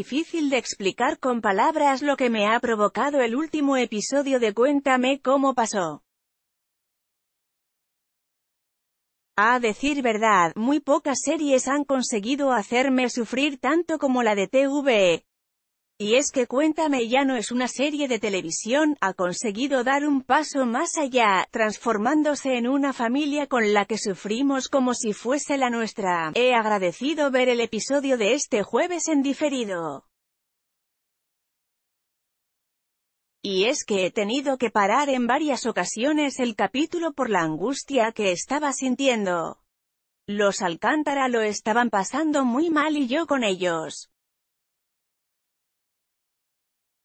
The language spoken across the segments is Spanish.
difícil de explicar con palabras lo que me ha provocado el último episodio de Cuéntame cómo pasó. A decir verdad, muy pocas series han conseguido hacerme sufrir tanto como la de TVE. Y es que Cuéntame ya no es una serie de televisión, ha conseguido dar un paso más allá, transformándose en una familia con la que sufrimos como si fuese la nuestra. He agradecido ver el episodio de este jueves en diferido. Y es que he tenido que parar en varias ocasiones el capítulo por la angustia que estaba sintiendo. Los Alcántara lo estaban pasando muy mal y yo con ellos.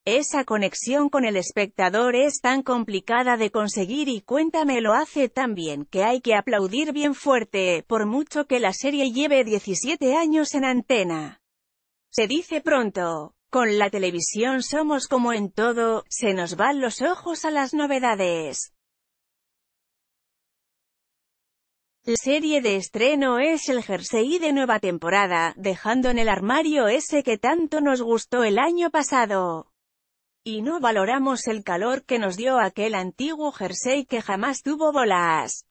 Esa conexión con el espectador es tan complicada de conseguir y Cuéntame lo hace tan bien que hay que aplaudir bien fuerte, por mucho que la serie lleve 17 años en antena. Se dice pronto, con la televisión somos como en todo, se nos van los ojos a las novedades. La serie de estreno es el jersey de nueva temporada, dejando en el armario ese que tanto nos gustó el año pasado. Y no valoramos el calor que nos dio aquel antiguo jersey que jamás tuvo bolas.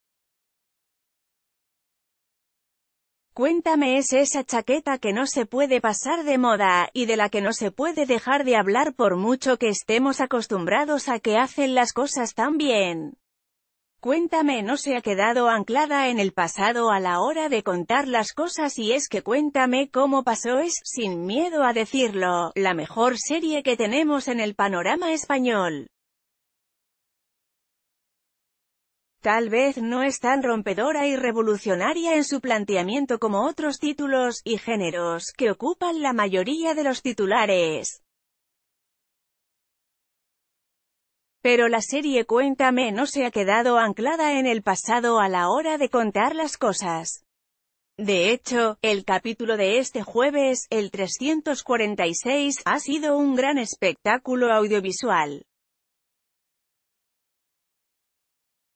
Cuéntame es esa chaqueta que no se puede pasar de moda, y de la que no se puede dejar de hablar por mucho que estemos acostumbrados a que hacen las cosas tan bien. Cuéntame no se ha quedado anclada en el pasado a la hora de contar las cosas y es que Cuéntame cómo pasó es, sin miedo a decirlo, la mejor serie que tenemos en el panorama español. Tal vez no es tan rompedora y revolucionaria en su planteamiento como otros títulos y géneros que ocupan la mayoría de los titulares. Pero la serie Cuéntame no se ha quedado anclada en el pasado a la hora de contar las cosas. De hecho, el capítulo de este jueves, el 346, ha sido un gran espectáculo audiovisual.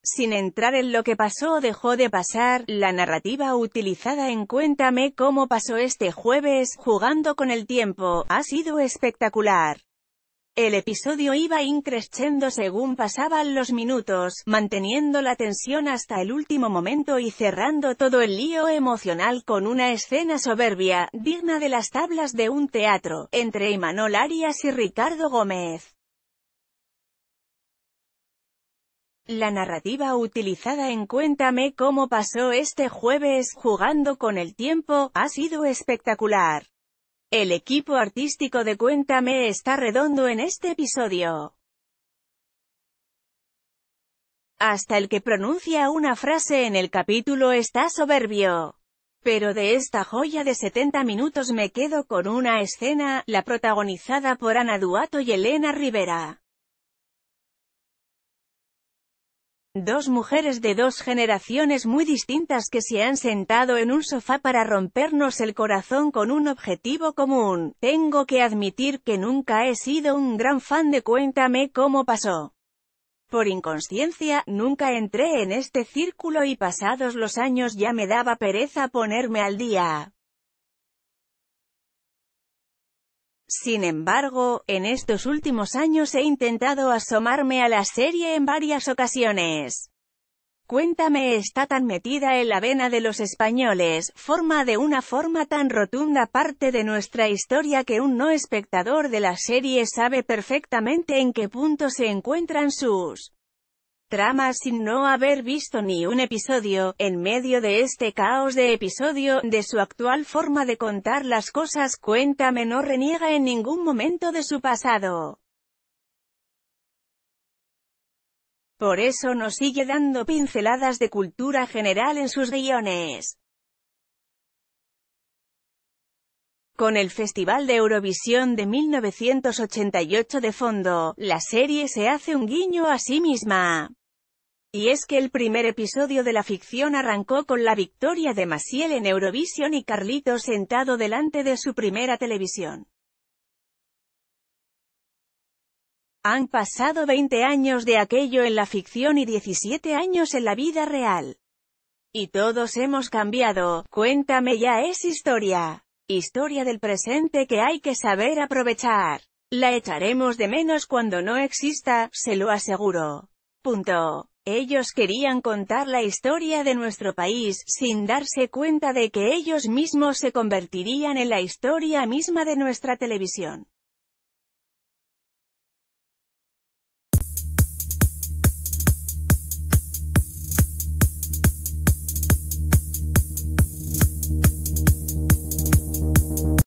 Sin entrar en lo que pasó o dejó de pasar, la narrativa utilizada en Cuéntame cómo pasó este jueves, jugando con el tiempo, ha sido espectacular. El episodio iba increciendo según pasaban los minutos, manteniendo la tensión hasta el último momento y cerrando todo el lío emocional con una escena soberbia, digna de las tablas de un teatro, entre Imanol Arias y Ricardo Gómez. La narrativa utilizada en Cuéntame cómo pasó este jueves, jugando con el tiempo, ha sido espectacular. El equipo artístico de Cuéntame está redondo en este episodio. Hasta el que pronuncia una frase en el capítulo está soberbio. Pero de esta joya de 70 minutos me quedo con una escena, la protagonizada por Ana Duato y Elena Rivera. Dos mujeres de dos generaciones muy distintas que se han sentado en un sofá para rompernos el corazón con un objetivo común. Tengo que admitir que nunca he sido un gran fan de Cuéntame cómo pasó. Por inconsciencia, nunca entré en este círculo y pasados los años ya me daba pereza ponerme al día. Sin embargo, en estos últimos años he intentado asomarme a la serie en varias ocasiones. Cuéntame está tan metida en la vena de los españoles, forma de una forma tan rotunda parte de nuestra historia que un no espectador de la serie sabe perfectamente en qué punto se encuentran sus trama sin no haber visto ni un episodio, en medio de este caos de episodio, de su actual forma de contar las cosas, Cuéntame no reniega en ningún momento de su pasado. Por eso nos sigue dando pinceladas de cultura general en sus guiones. Con el Festival de Eurovisión de 1988 de fondo, la serie se hace un guiño a sí misma. Y es que el primer episodio de la ficción arrancó con la victoria de Maciel en Eurovisión y Carlito sentado delante de su primera televisión. Han pasado 20 años de aquello en la ficción y 17 años en la vida real. Y todos hemos cambiado, cuéntame ya es historia. Historia del presente que hay que saber aprovechar. La echaremos de menos cuando no exista, se lo aseguro. Punto. Ellos querían contar la historia de nuestro país, sin darse cuenta de que ellos mismos se convertirían en la historia misma de nuestra televisión.